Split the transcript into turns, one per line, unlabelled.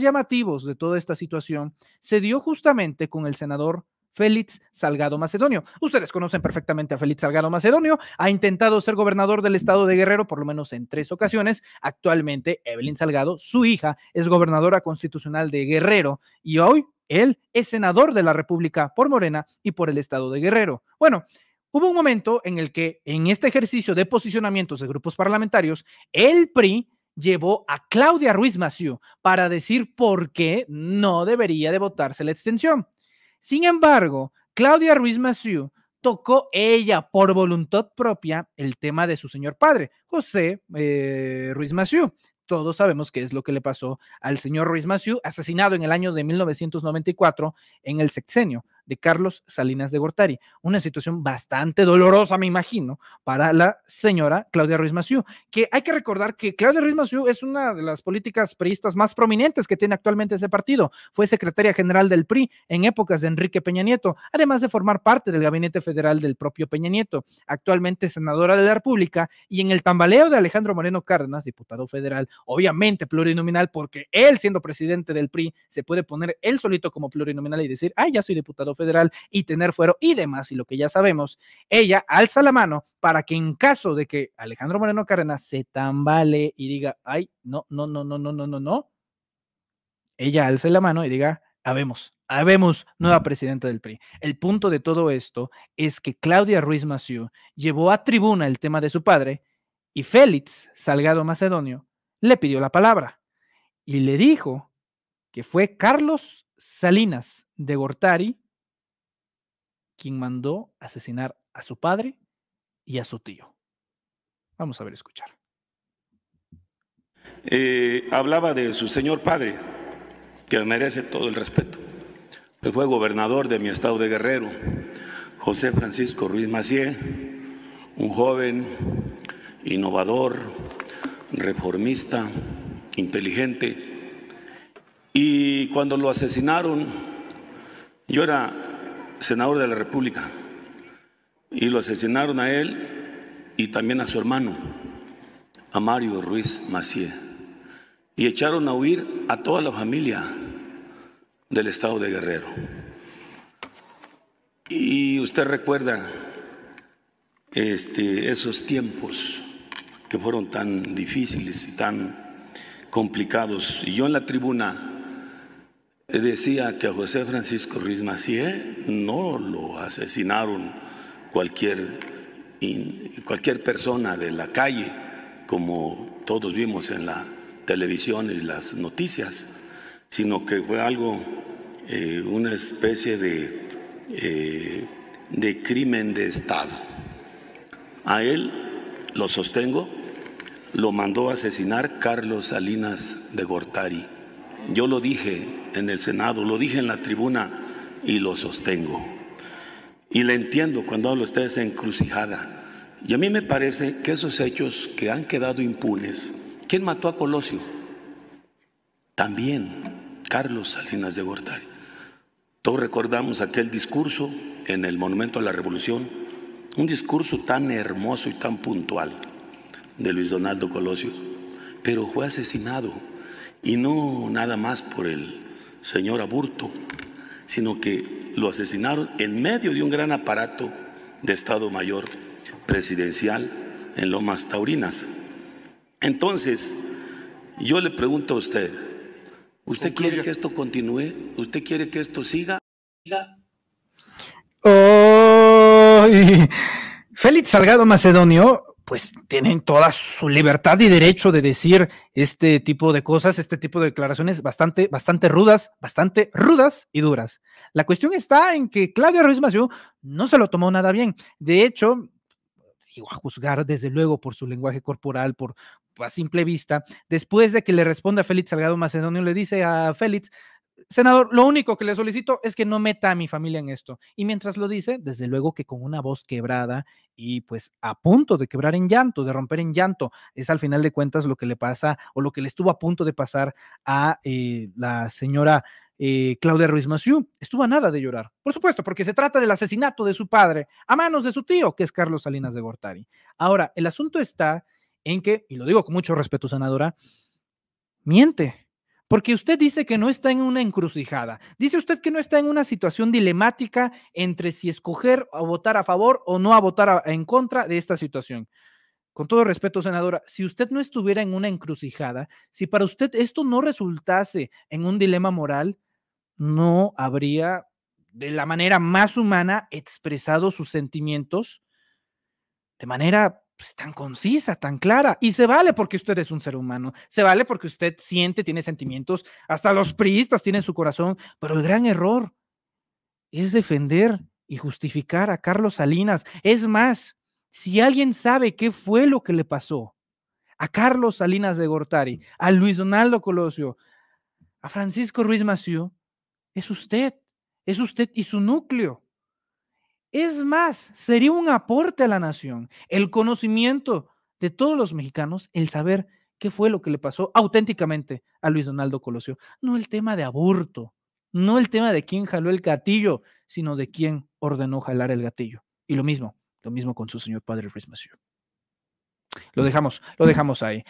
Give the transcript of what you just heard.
llamativos de toda esta situación se dio justamente con el senador Félix Salgado Macedonio. Ustedes conocen perfectamente a Félix Salgado Macedonio, ha intentado ser gobernador del estado de Guerrero por lo menos en tres ocasiones. Actualmente, Evelyn Salgado, su hija, es gobernadora constitucional de Guerrero y hoy él es senador de la República por Morena y por el estado de Guerrero. Bueno, hubo un momento en el que en este ejercicio de posicionamientos de grupos parlamentarios, el PRI llevó a Claudia Ruiz Massieu para decir por qué no debería de votarse la extensión. Sin embargo, Claudia Ruiz Massieu tocó ella por voluntad propia el tema de su señor padre, José eh, Ruiz Massieu. Todos sabemos qué es lo que le pasó al señor Ruiz Maciú asesinado en el año de 1994 en el sexenio de Carlos Salinas de Gortari. Una situación bastante dolorosa, me imagino, para la señora Claudia Ruiz Maciú, que hay que recordar que Claudia Ruiz Maciú es una de las políticas priistas más prominentes que tiene actualmente ese partido. Fue secretaria general del PRI en épocas de Enrique Peña Nieto, además de formar parte del gabinete federal del propio Peña Nieto, actualmente senadora de la República y en el tambaleo de Alejandro Moreno Cárdenas, diputado federal, obviamente plurinominal, porque él siendo presidente del PRI se puede poner él solito como plurinominal y decir, ah, ya soy diputado federal y tener fuero y demás, y lo que ya sabemos, ella alza la mano para que en caso de que Alejandro Moreno Cárdenas se tambale y diga, ay, no, no, no, no, no, no, no, no, ella alce la mano y diga, habemos, habemos nueva presidenta del PRI. El punto de todo esto es que Claudia Ruiz Massieu llevó a tribuna el tema de su padre y Félix Salgado Macedonio le pidió la palabra y le dijo que fue Carlos Salinas de Gortari quien mandó asesinar a su padre y a su tío. Vamos a ver,
escuchar. Eh, hablaba de su señor padre, que merece todo el respeto, que pues fue gobernador de mi estado de Guerrero, José Francisco Ruiz Macié, un joven innovador, reformista, inteligente. Y cuando lo asesinaron, yo era senador de la República y lo asesinaron a él y también a su hermano, a Mario Ruiz Macié. Y echaron a huir a toda la familia del estado de Guerrero. Y usted recuerda este, esos tiempos que fueron tan difíciles y tan complicados. Y yo en la tribuna eh, decía que a José Francisco Ruiz no lo asesinaron cualquier, cualquier persona de la calle, como todos vimos en la televisión y las noticias, sino que fue algo, eh, una especie de, eh, de crimen de Estado. A él, lo sostengo, lo mandó a asesinar Carlos Salinas de Gortari. Yo lo dije en el Senado, lo dije en la tribuna y lo sostengo. Y le entiendo cuando hablo ustedes en encrucijada. Y a mí me parece que esos hechos que han quedado impunes, ¿quién mató a Colosio? También Carlos Salinas de Gortari. Todos recordamos aquel discurso en el Monumento a la Revolución, un discurso tan hermoso y tan puntual de Luis Donaldo Colosio, pero fue asesinado y no nada más por el señor Aburto, sino que lo asesinaron en medio de un gran aparato de Estado Mayor presidencial en Lomas Taurinas. Entonces, yo le pregunto a usted, ¿usted quiere que esto continúe? ¿Usted quiere que esto siga?
Oh, Félix Salgado Macedonio
pues tienen toda
su libertad y derecho de decir este tipo de cosas, este tipo de declaraciones bastante, bastante rudas, bastante rudas y duras. La cuestión está en que Claudia Ruiz Massieu no se lo tomó nada bien. De hecho, digo, a juzgar desde luego por su lenguaje corporal, por a simple vista, después de que le responde a Félix Salgado Macedonio, le dice a Félix, senador, lo único que le solicito es que no meta a mi familia en esto. Y mientras lo dice, desde luego que con una voz quebrada y pues a punto de quebrar en llanto, de romper en llanto, es al final de cuentas lo que le pasa o lo que le estuvo a punto de pasar a eh, la señora eh, Claudia Ruiz Massieu. Estuvo a nada de llorar, por supuesto, porque se trata del asesinato de su padre a manos de su tío, que es Carlos Salinas de Gortari. Ahora, el asunto está en que, y lo digo con mucho respeto, senadora, miente porque usted dice que no está en una encrucijada. Dice usted que no está en una situación dilemática entre si escoger o votar a favor o no a votar en contra de esta situación. Con todo respeto, senadora, si usted no estuviera en una encrucijada, si para usted esto no resultase en un dilema moral, no habría de la manera más humana expresado sus sentimientos de manera pues, tan concisa, tan clara. Y se vale porque usted es un ser humano, se vale porque usted siente, tiene sentimientos, hasta los priistas tienen su corazón, pero el gran error es defender y justificar a Carlos Salinas. Es más, si alguien sabe qué fue lo que le pasó a Carlos Salinas de Gortari, a Luis Donaldo Colosio, a Francisco Ruiz Maciú, es usted, es usted y su núcleo. Es más, sería un aporte a la nación, el conocimiento de todos los mexicanos, el saber qué fue lo que le pasó auténticamente a Luis Donaldo Colosio. No el tema de aborto, no el tema de quién jaló el gatillo, sino de quién ordenó jalar el gatillo. Y lo mismo, lo mismo con su señor padre Ruiz Lo dejamos, lo dejamos ahí.